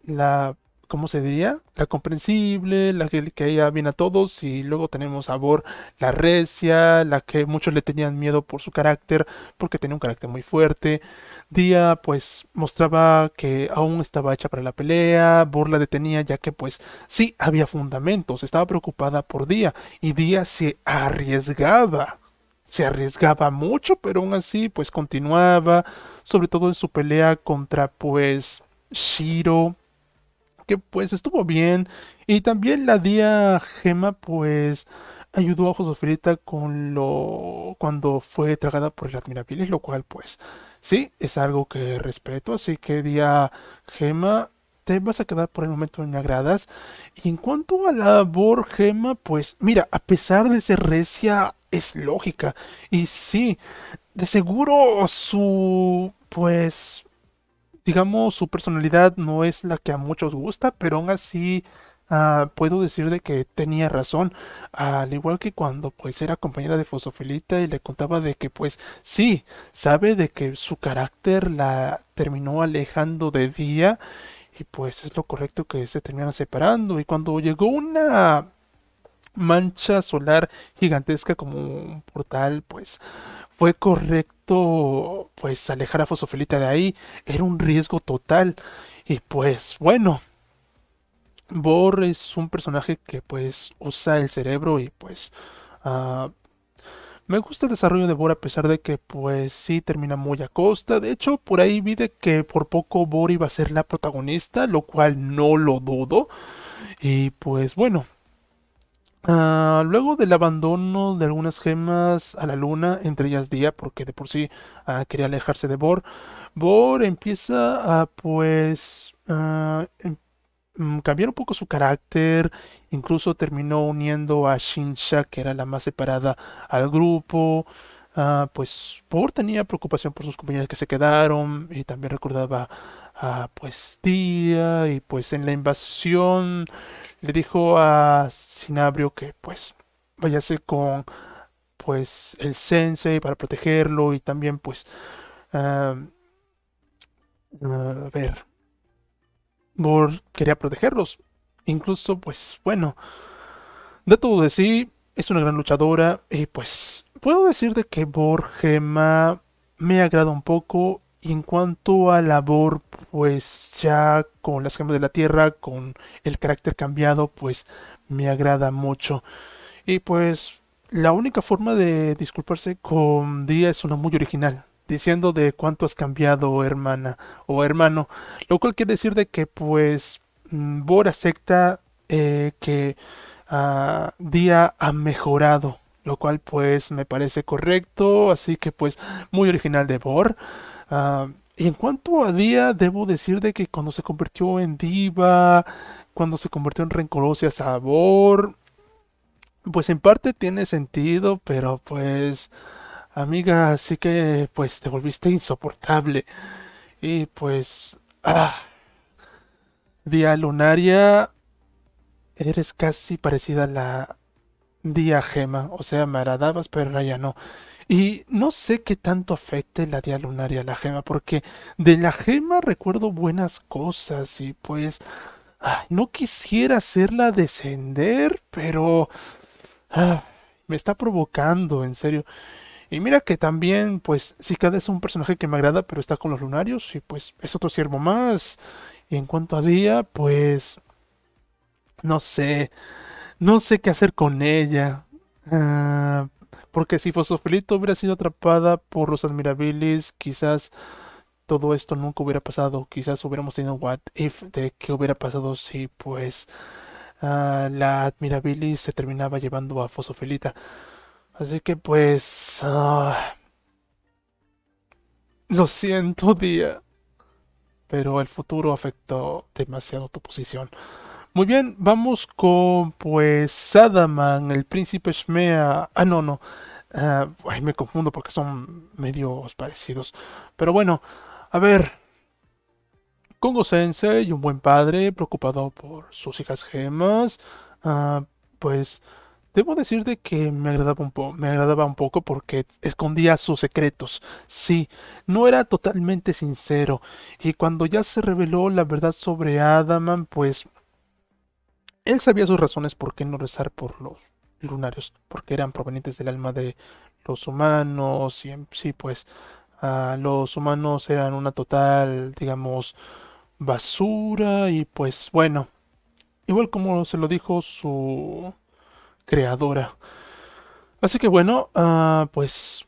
la ¿cómo se diría? La comprensible, la que ella viene a todos y luego tenemos a Bor la recia, la que muchos le tenían miedo por su carácter, porque tenía un carácter muy fuerte. Día pues mostraba que aún estaba hecha para la pelea, Bor la detenía ya que pues sí había fundamentos, estaba preocupada por Día y Día se arriesgaba se arriesgaba mucho, pero aún así pues continuaba, sobre todo en su pelea contra pues Shiro, que pues estuvo bien. Y también la día Gema pues ayudó a Josofrita con lo cuando fue tragada por el Admirabilis, lo cual pues sí, es algo que respeto. Así que día Gema te vas a quedar por el momento en agradas. Y en cuanto a la Gema, pues mira, a pesar de ser recia, es lógica. Y sí, de seguro su pues digamos, su personalidad no es la que a muchos gusta, pero aún así ah, puedo decir de que tenía razón. Al igual que cuando pues era compañera de fosofelita y le contaba de que pues sí, sabe de que su carácter la terminó alejando de día y pues es lo correcto que se terminan separando. Y cuando llegó una mancha solar gigantesca como un portal, pues fue correcto pues alejar a Fosofelita de ahí, era un riesgo total y pues bueno, Bor es un personaje que pues usa el cerebro y pues ah, me gusta el desarrollo de Bor a pesar de que pues sí termina muy a costa. De hecho, por ahí vi de que por poco Bor iba a ser la protagonista, lo cual no lo dudo. Y pues bueno, Ah, luego del abandono de algunas gemas a la luna, entre ellas Día, porque de por sí ah, quería alejarse de Bor, Bor empieza a pues ah, em, mm, cambiar un poco su carácter, incluso terminó uniendo a Shinsha, que era la más separada al grupo. pues Bor tenía preocupación por sus compañeros que se quedaron y también recordaba a pues Día y pues en la invasión le dijo a Sinabrio que pues vayase con pues el sensei para protegerlo y también pues a ver Bor quería protegerlos incluso pues bueno de todo de sí es una gran luchadora y pues puedo decir de que Borgema me agrada un poco y en cuanto a la Bor pues ya con las gemas de la tierra, con el carácter cambiado, pues me agrada mucho. Y pues la única forma de disculparse con Día es una muy original, diciendo de cuánto has cambiado, hermana o hermano, lo cual quiere decir de que pues mm, Bor acepta eh, que ah, Día ha mejorado, lo cual pues me parece correcto, así que pues muy original de Bor y ah, en cuanto a Día, debo decir de que cuando se convirtió en diva, cuando se convirtió en rencorosa sabor, pues en parte tiene sentido, pero pues amiga, sí que pues te volviste insoportable. Y pues ah, Día Lunaria eres casi parecida a la Día Gema, o sea, Maradabas, pero ya no. Y no sé qué tanto afecte la Día Lunaria a la gema, porque de la gema recuerdo buenas cosas y pues... no quisiera hacerla descender, pero... Ah, me está provocando, en serio. Y mira que también, pues, cada es un personaje que me agrada, pero está con los lunarios y pues es otro siervo más. Y en cuanto a Día, pues... No sé. No sé qué hacer con ella. Ah, porque si Fosofelita hubiera sido atrapada por los admirabilis, quizás todo esto nunca hubiera pasado. Quizás hubiéramos tenido what if de qué hubiera pasado si pues ah, la admirabilis se terminaba llevando a Fosofelita. Así que pues... Ah, lo siento, día. Pero el futuro afectó demasiado tu posición. Muy bien, vamos con pues Adaman, el príncipe Shmea. Ah, no, no. Ah, ay, me confundo porque son medios parecidos. Pero bueno, a ver. Congo Sensei, un buen padre, preocupado por sus hijas gemas. Ah, pues debo decirte que me agradaba, un poco, me agradaba un poco porque escondía sus secretos. Sí, no era totalmente sincero. Y cuando ya se reveló la verdad sobre Adaman, pues él sabía sus razones por qué no rezar por los lunarios, porque eran provenientes del alma de los humanos, y sí, pues los humanos eran una total, digamos, basura, y pues bueno, igual como se lo dijo su creadora. Así que bueno, ah, pues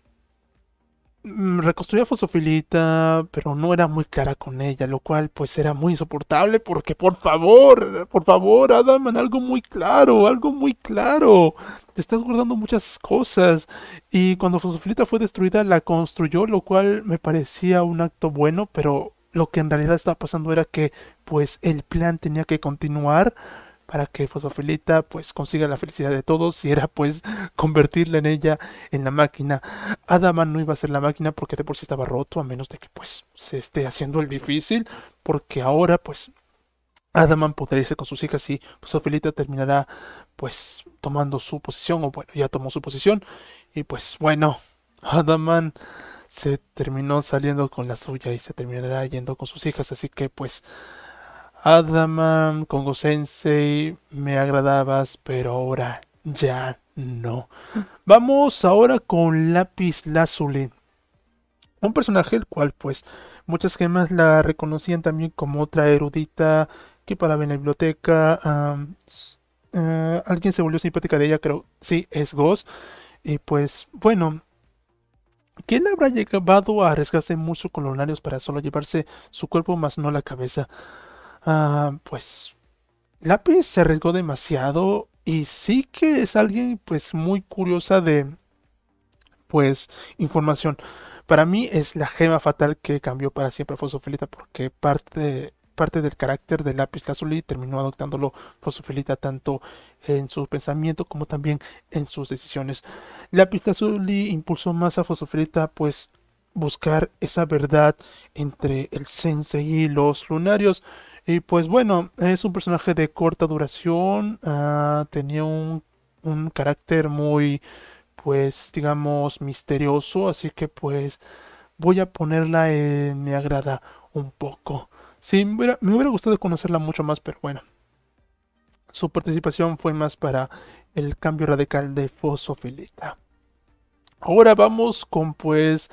Mm, reconstruía Fosofilita, pero no era muy clara con ella, lo cual pues era muy insoportable porque por favor, por favor, Adaman, algo muy claro, algo muy claro. Te estás guardando muchas cosas. Y cuando Fosofilita fue destruida, la construyó, lo cual me parecía un acto bueno, pero lo que en realidad estaba pasando era que pues el plan tenía que continuar para que Fosofilita pues consiga la felicidad de todos y era pues convertirla en ella en la máquina. Adaman no iba a ser la máquina porque de por sí estaba roto a menos de que pues se esté haciendo el difícil porque ahora pues Adaman podrá irse con sus hijas y Fosofilita terminará pues tomando su posición o bueno ya tomó su posición y pues bueno Adaman se terminó saliendo con la suya y se terminará yendo con sus hijas así que pues Adaman, Kongo Sensei, me agradabas, pero ahora ya no. Vamos ahora con Lapis Lazuli. Un personaje el cual, pues, muchas gemas la reconocían también como otra erudita que para en la biblioteca. Eh, alguien se volvió simpática de ella, creo. Sí, es Ghost. Y pues, bueno, ¿Quién habrá llegado a arriesgarse mucho con los para solo llevarse su cuerpo más no la cabeza? Ah, pues Lápiz se arriesgó demasiado y sí que es alguien pues muy curiosa de pues información. Para mí es la gema fatal que cambió para siempre a Fosofilita porque parte, parte del carácter de Lápiz Lazuli terminó adoptándolo Fosofilita tanto en su pensamiento como también en sus decisiones. Lápiz Lazuli impulsó más a Fosofilita pues buscar esa verdad entre el sensei y los lunarios y pues bueno, es un personaje de corta duración, ah, tenía un, carácter muy, pues digamos, misterioso, así que pues voy a ponerla en me agrada un poco. Sí, me hubiera, gustado conocerla mucho más, pero bueno. Su participación fue más para el cambio radical de fosofilita. Ahora vamos con pues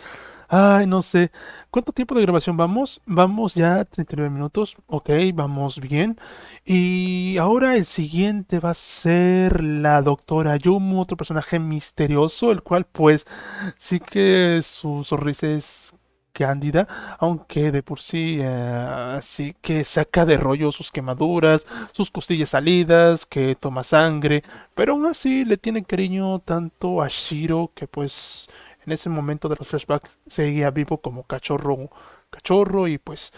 Ay, no sé. ¿Cuánto tiempo de grabación vamos? Vamos ya 39 minutos. Ok, vamos bien. Y ahora el siguiente va a ser la doctora Yumu, otro personaje misterioso, el cual pues sí que su sonrisa es cándida, aunque de por sí eh, sí que saca de rollo sus quemaduras, sus costillas salidas, que toma sangre, pero aún así le tiene cariño tanto a Shiro que pues en ese momento de los flashbacks seguía vivo como cachorro, cachorro y pues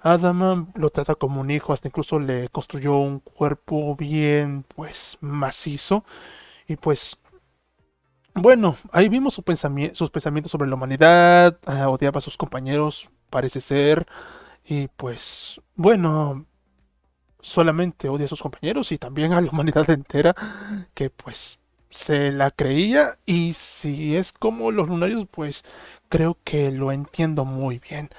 Adam lo trata como un hijo, hasta incluso le construyó un cuerpo bien pues macizo y pues bueno, ahí vimos sus pensamientos sobre la humanidad, ah, odiaba a sus compañeros, parece ser, y pues bueno, solamente odia a sus compañeros y también a la humanidad entera, que pues se la creía y si es como los lunarios pues creo que lo entiendo muy bien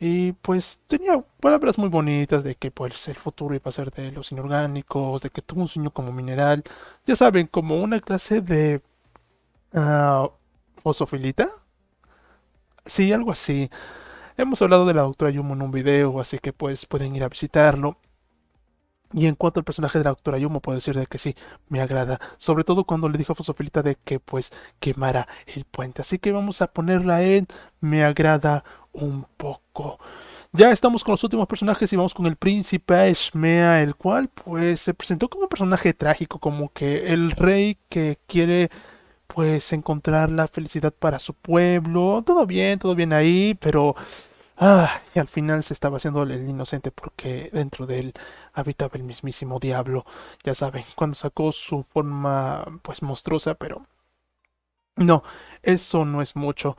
y pues tenía palabras muy bonitas de que pues el futuro iba a ser de los inorgánicos de que tuvo un sueño como mineral ya saben como una clase de ah, fosofilita sí algo así hemos hablado de la doctora Yumo en un video así que pues pueden ir a visitarlo y en cuanto al personaje de la doctora Yumo, puedo decir de que sí, me agrada. Sobre todo cuando le dijo a Fosofilita de que pues quemara el puente. Así que vamos a ponerla en me agrada un poco. Ya estamos con los últimos personajes y vamos con el príncipe Esmea el cual pues se presentó como un personaje trágico, como que el rey que quiere pues encontrar la felicidad para su pueblo. Todo bien, todo bien ahí, pero... Ah, y al final se estaba haciendo el inocente porque dentro de él habitaba el mismísimo diablo, ya saben, cuando sacó su forma pues monstruosa, pero no, eso no es mucho.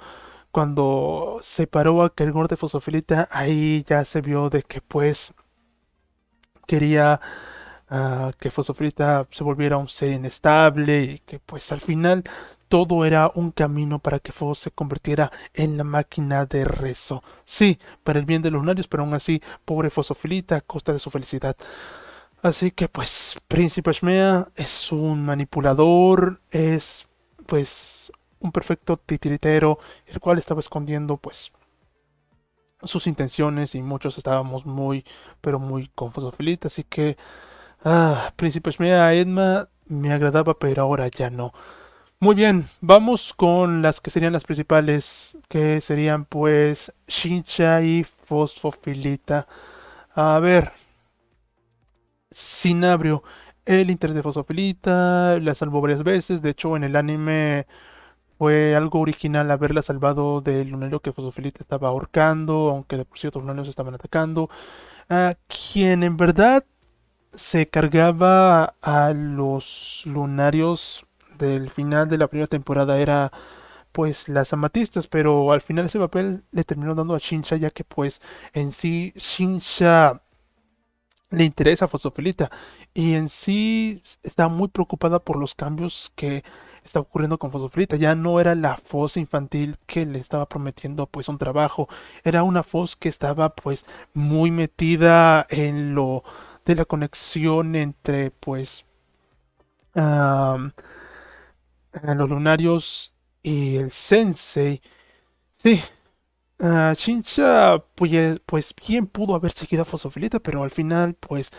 Cuando se paró aquel Kergor de Fosofilita, ahí ya se vio de que pues quería que Fosofilita se volviera un ser inestable y que pues al final todo era un camino para que Fos se convirtiera en la máquina de rezo. Sí, para el bien de los lunarios, pero aún así, pobre Fosofilita a costa de su felicidad. Así que pues Príncipe Ashmea es un manipulador, es pues un perfecto titiritero, el cual estaba escondiendo pues sus intenciones y muchos estábamos muy, pero muy con Fosofilita Así que Ah, Príncipe Shmea pues Edma me agradaba, pero ahora ya no. Muy bien, vamos con las que serían las principales, que serían pues Shincha y Fosfofilita. A ver, Sinabrio, el interés de Fosfofilita, la salvó varias veces, de hecho en el anime fue algo original haberla salvado del lunario que Fosfofilita estaba ahorcando, aunque de por cierto otros lunarios estaban atacando. A quien en verdad se cargaba a los lunarios del final de la primera temporada era pues las amatistas, pero al final ese papel le terminó dando a Shinsha ya que pues en sí Shinsha le interesa a Fosofilita y en sí está muy preocupada por los cambios que está ocurriendo con Fosofilita. Ya no era la fosa infantil que le estaba prometiendo pues un trabajo, era una Fos que estaba pues muy metida en lo de la conexión entre pues a los lunarios y el sensei. Sí, uh, pues, pues, bien pudo haber seguido a Fosofilita, pero al final pues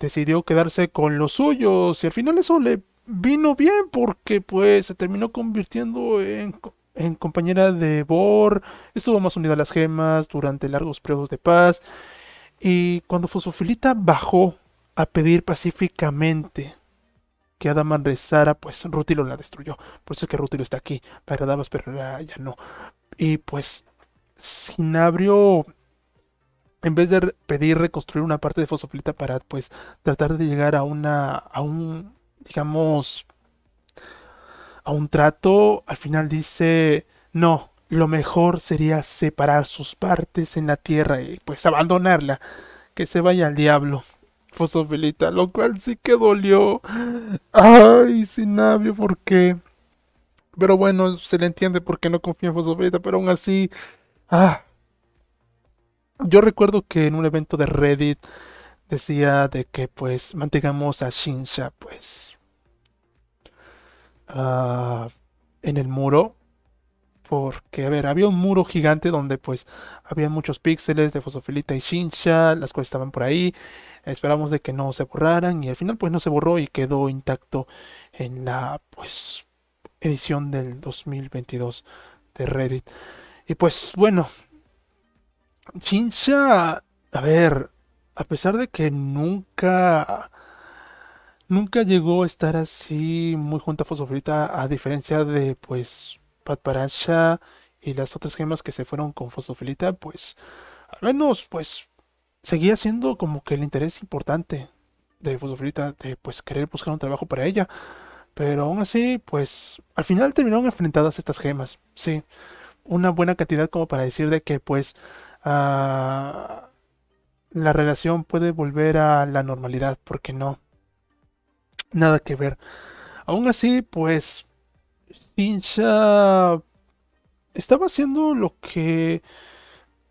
decidió quedarse con los suyos y al final eso le vino bien porque pues se terminó convirtiendo en, en compañera de Bor, estuvo más unida a las gemas durante largos periodos de paz y cuando Fosofilita bajó a pedir pacíficamente que Adam rezara, pues Rutilo la destruyó. Por eso es que Rutilo está aquí. para agradabas, pero ya no. Y pues Sinabrio, en vez de pedir reconstruir una parte de Fosofilita para pues tratar de llegar a una, a un, digamos, a un trato, al final dice, no, lo mejor sería separar sus partes en la tierra y pues abandonarla, que se vaya al diablo. Fosofelita, lo cual sí que dolió. Ay, navio ¿por qué? Pero bueno, se le entiende por qué no confía en Fosofelita, pero aún así. Ah. Yo recuerdo que en un evento de Reddit decía de que pues mantengamos a Shinsha pues ah, en el muro porque, a ver, había un muro gigante donde pues había muchos píxeles de Fosofilita y chincha las cuales estaban por ahí. Esperamos de que no se borraran y al final pues no se borró y quedó intacto en la pues edición del 2022 de Reddit. Y pues bueno, chincha a ver, a pesar de que nunca nunca llegó a estar así muy junto a Fosofilita a diferencia de pues Patparasha y las otras gemas que se fueron con Fosofilita, pues al menos pues seguía siendo como que el interés importante de Fosofilita, de pues querer buscar un trabajo para ella. Pero aún así, pues al final terminaron enfrentadas estas gemas. Sí, una buena cantidad como para decir de que pues ah, la relación puede volver a la normalidad, porque no. Nada que ver. Aún así, pues pincha estaba haciendo lo que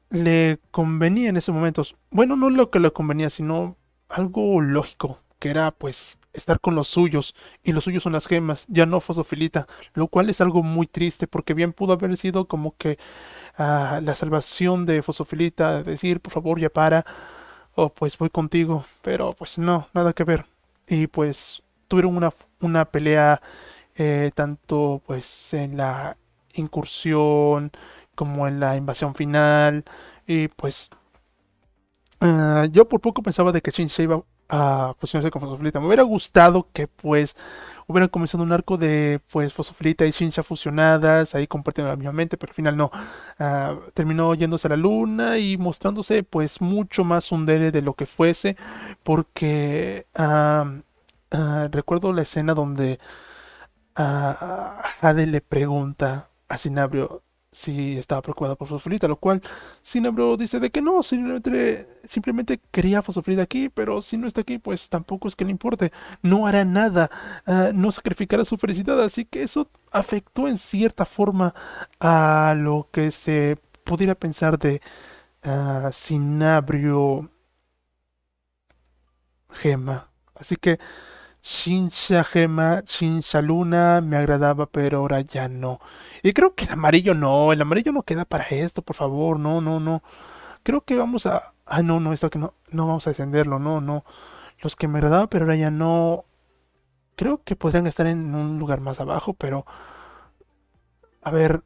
le convenía en esos momentos. Bueno, no lo que le convenía, sino algo lógico, que era pues estar con los suyos, y los suyos son las gemas, ya no Fosofilita, lo cual es algo muy triste, porque bien pudo haber sido como que ah, la salvación de Fosofilita, decir, por favor, ya para, o pues voy contigo, pero pues no, nada que ver. Y pues tuvieron una, una pelea eh, tanto pues en la incursión como en la invasión final y pues eh, yo por poco pensaba de que Shinsei iba a fusionarse con Fosoflita. Me hubiera gustado que pues hubieran comenzado un arco de pues Fosoflita y shincha fusionadas, ahí compartiendo la misma mente, pero al final no. Ah, terminó yéndose a la luna y mostrándose pues mucho más hundere de lo que fuese, porque ah, ah, recuerdo la escena donde a Jade le pregunta a Sinabrio si estaba preocupado por Fosfolita, lo cual Sinabrio dice de que no, simplemente, simplemente quería Fosfolita aquí, pero si no está aquí, pues tampoco es que le importe, no hará nada, ah, no sacrificará su felicidad, así que eso afectó en cierta forma a lo que se pudiera pensar de ah, Sinabrio Gema. Así que Sincha Gema, Sincha Luna me agradaba, pero ahora ya no. Y creo que el amarillo no, el amarillo no queda para esto, por favor, no, no, no. Creo que vamos a... Ah, no, no, esto que no, no vamos a descenderlo, no, no. Los que me agradaban, pero ahora ya no. Creo que podrían estar en un lugar más abajo, pero... A ver,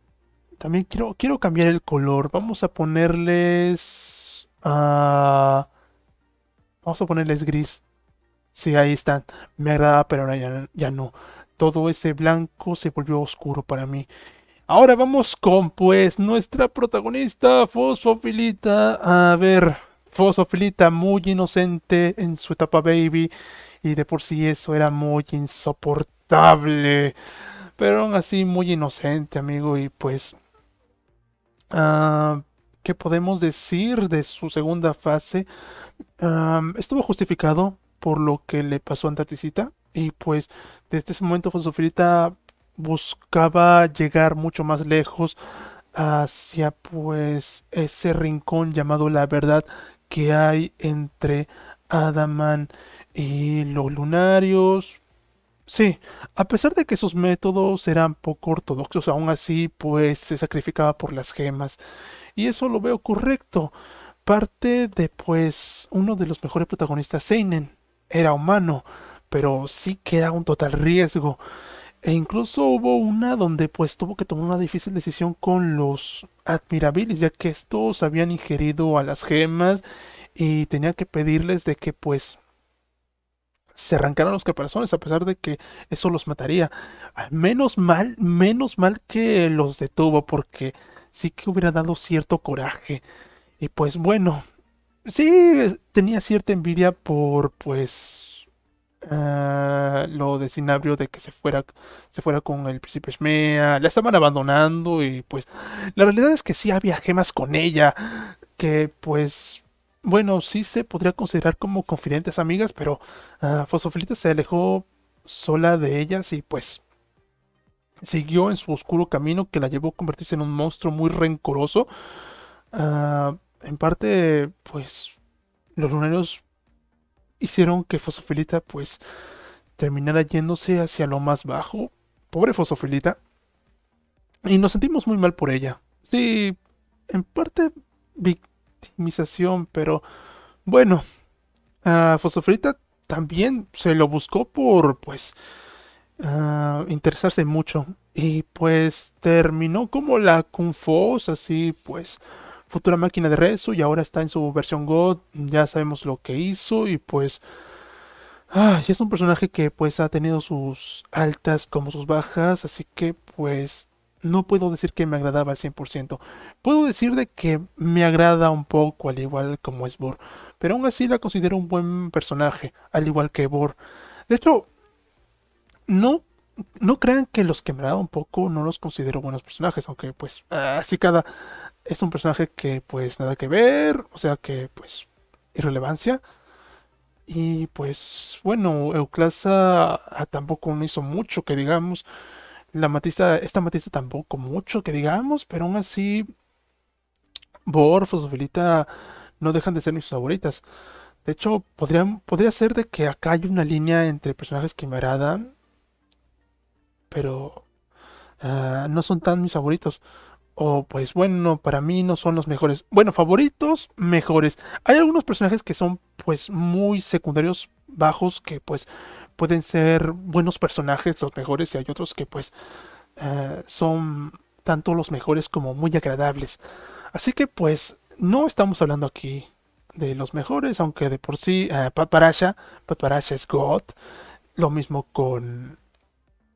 también quiero, quiero cambiar el color. Vamos a ponerles... Ah, vamos a ponerles gris. Sí, ahí están. Me agradaba, pero ahora ya, no. Todo ese blanco se volvió oscuro para mí. Ahora vamos con, pues, nuestra protagonista, Fosofilita A ver, Fosofilita muy inocente en su etapa baby. Y de por sí eso era muy insoportable. Pero aún así, muy inocente, amigo. Y pues. Ah, ¿Qué podemos decir de su segunda fase? Ah, estuvo justificado por lo que le pasó a Antaticita. Y pues desde ese momento Fosofilita buscaba llegar mucho más lejos hacia pues ese rincón llamado la verdad que hay entre Adaman y los lunarios. Sí, a pesar de que sus métodos eran poco ortodoxos, aún así pues se sacrificaba por las gemas. Y eso lo veo correcto. Parte de pues uno de los mejores protagonistas Seinen, era humano, pero sí que era un total riesgo. E incluso hubo una donde pues tuvo que tomar una difícil decisión con los admirabilis, ya que estos habían ingerido a las gemas y tenía que pedirles de que pues se arrancaran los caparazones a pesar de que eso los mataría. Menos mal, menos mal que los detuvo porque sí que hubiera dado cierto coraje. Y pues bueno, sí tenía cierta envidia por pues ah, lo de Sinabrio de que se fuera se fuera con el príncipe Shmea, la estaban abandonando y pues la realidad es que sí había gemas con ella que pues bueno, sí se podría considerar como confidentes amigas, pero ah, Fosofilita se alejó sola de ellas y pues siguió en su oscuro camino que la llevó a convertirse en un monstruo muy rencoroso. Ah en parte, pues, los luneros hicieron que Fosofilita, pues, terminara yéndose hacia lo más bajo. Pobre Fosofilita. Y nos sentimos muy mal por ella. Sí, en parte victimización, pero bueno, a Fosofilita también se lo buscó por, pues, interesarse mucho. Y pues terminó como la Kung así, pues, futura máquina de rezo y ahora está en su versión God, ya sabemos lo que hizo y pues... Ah, es un personaje que pues ha tenido sus altas como sus bajas, así que pues no puedo decir que me agradaba al 100%. Puedo decir de que me agrada un poco al igual como es Bor, pero aún así la considero un buen personaje, al igual que Bor. De hecho, no no crean que los que me un poco no los considero buenos personajes, aunque pues así ah, cada es un personaje que pues nada que ver, o sea que pues irrelevancia. Y pues bueno, Euclasa ah, tampoco me hizo mucho que digamos. La Matista, esta Matista tampoco mucho que digamos, pero aún así Borfos, no dejan de ser mis favoritas. De hecho, podría ser de que acá hay una línea entre personajes que me pero ah, no son tan mis favoritos. O pues bueno, para mí no son los mejores. Bueno, favoritos, mejores. Hay algunos personajes que son pues muy secundarios, bajos, que pues pueden ser buenos personajes, los mejores, y hay otros que pues ah, son tanto los mejores como muy agradables. Así que pues no estamos hablando aquí de los mejores, aunque de por sí ah, Pat Parasha, Pat Parasha es God. Lo mismo con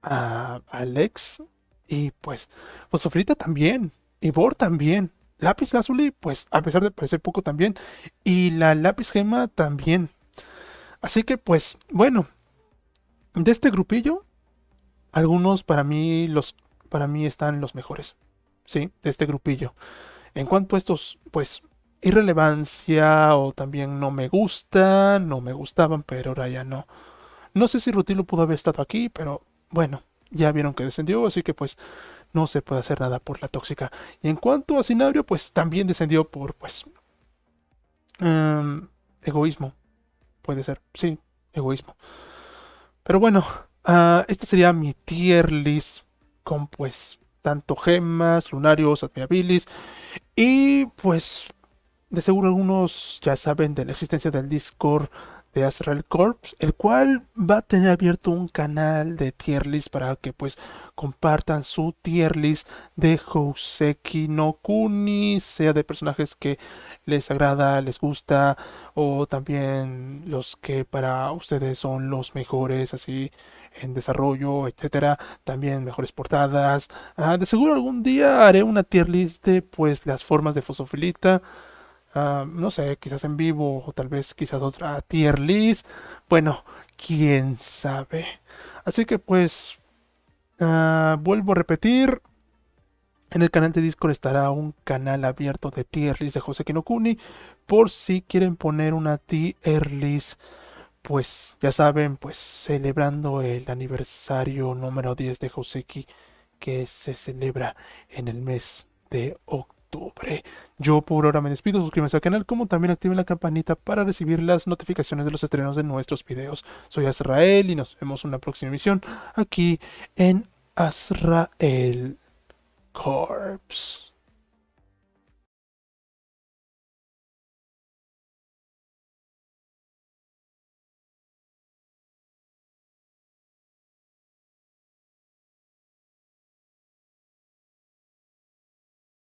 a Alex y pues, pues Sofrita también, Ivor también, Lápiz Lazuli, pues a pesar de parecer poco también, y la Lápiz Gema también. Así que pues, bueno, de este grupillo, algunos para mí los para mí están los mejores, sí, de este grupillo. En cuanto a estos, pues irrelevancia o también no me gustan no me gustaban, pero ahora ya no. No sé si Rutilo pudo haber estado aquí, pero bueno, ya vieron que descendió, así que pues no se puede hacer nada por la tóxica. Y en cuanto a Cinabrio, pues también descendió por pues em, egoísmo. Puede ser, sí, egoísmo. Pero bueno, este sería mi tier list con pues tanto gemas, lunarios, admirabilis y pues de seguro algunos ya saben de la existencia del Discord de Astral Corps, el cual va a tener abierto un canal de tier list para que pues compartan su tier list de Houseki no Kuni, sea de personajes que les agrada, les gusta o también los que para ustedes son los mejores así en desarrollo, etcétera, también mejores portadas. Ah, de seguro algún día haré una tier list de pues las formas de fosofilita no sé, quizás en vivo o tal vez quizás otra tier list. Bueno, quién sabe. Así que pues ah, vuelvo a repetir. En el canal de Discord estará un canal abierto de tier list de José Kinokuni. Por si quieren poner una tier list. Pues ya saben, pues celebrando el aniversario número 10 de Joseki que se celebra en el mes de octubre yo por ahora me despido, suscríbanse al canal como también activen la campanita para recibir las notificaciones de los estrenos de nuestros videos. Soy Azrael y nos vemos en una próxima emisión aquí en Azrael Corps.